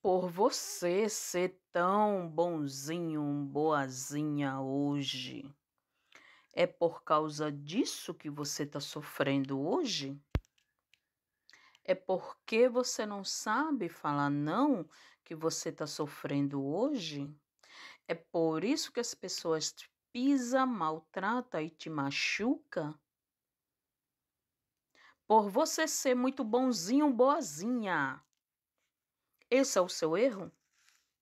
por você ser tão bonzinho, boazinha hoje. É por causa disso que você está sofrendo hoje? É porque você não sabe falar não que você está sofrendo hoje? É por isso que as pessoas te pisam, maltratam e te machucam? Por você ser muito bonzinho, boazinha esse é o seu erro?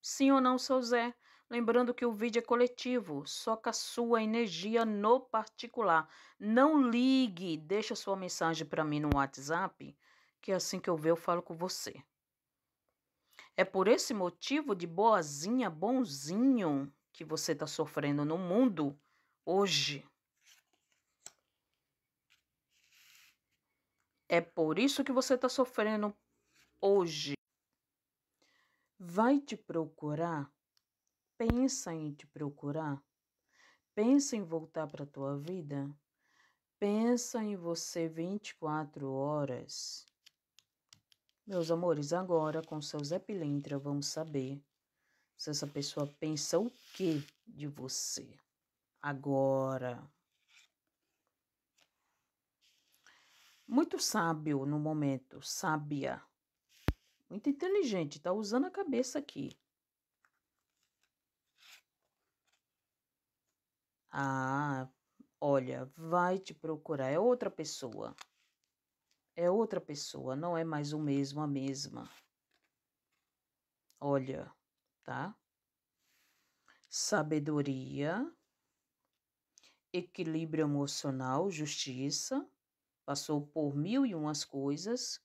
Sim ou não, seu Zé? Lembrando que o vídeo é coletivo, soca sua energia no particular. Não ligue, deixa sua mensagem para mim no WhatsApp, que é assim que eu ver eu falo com você. É por esse motivo de boazinha, bonzinho, que você está sofrendo no mundo hoje. É por isso que você está sofrendo hoje vai te procurar, pensa em te procurar, pensa em voltar para a tua vida, pensa em você 24 horas. Meus amores, agora com seus epilentra vamos saber se essa pessoa pensa o que de você agora. Muito sábio no momento, sábia. Muito inteligente, tá usando a cabeça aqui. Ah, olha, vai te procurar, é outra pessoa. É outra pessoa, não é mais o mesmo, a mesma. Olha, tá? Sabedoria, equilíbrio emocional, justiça, passou por mil e umas coisas,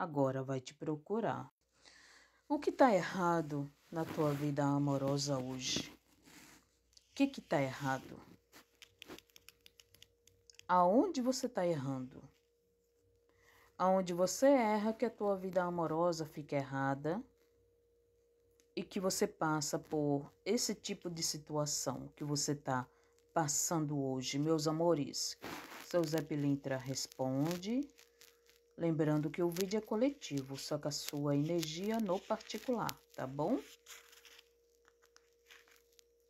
agora vai te procurar. O que está errado na tua vida amorosa hoje? O que está errado? Aonde você está errando? Aonde você erra que a tua vida amorosa fica errada e que você passa por esse tipo de situação que você está passando hoje, meus amores. Seu Zé Pilintra responde. Lembrando que o vídeo é coletivo, só com a sua energia no particular, tá bom?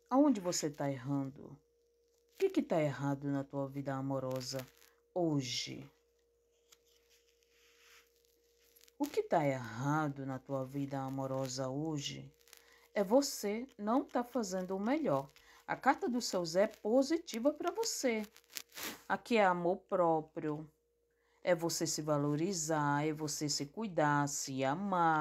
Aonde você tá errando? O que que tá errado na tua vida amorosa hoje? O que tá errado na tua vida amorosa hoje é você não tá fazendo o melhor. A carta do seu Zé é positiva para você. Aqui é amor próprio é você se valorizar, é você se cuidar, se amar.